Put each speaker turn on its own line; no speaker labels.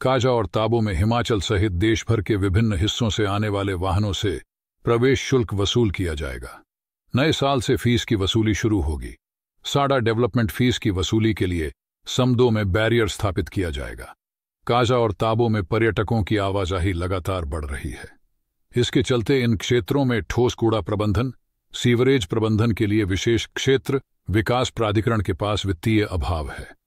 काजा और ताबो में हिमाचल सहित देश भर के विभिन्न हिस्सों से आने वाले वाहनों से प्रवेश शुल्क वसूल किया जाएगा नए साल से फीस की वसूली शुरू होगी साडा डेवलपमेंट फीस की वसूली के लिए समदो में बैरियर स्थापित किया जाएगा काजा और ताबो में पर्यटकों की आवाजाही लगातार बढ़ रही है इसके चलते इन क्षेत्रों में ठोस कूड़ा प्रबंधन सीवरेज प्रबंधन के लिए विशेष क्षेत्र विकास प्राधिकरण के पास वित्तीय अभाव है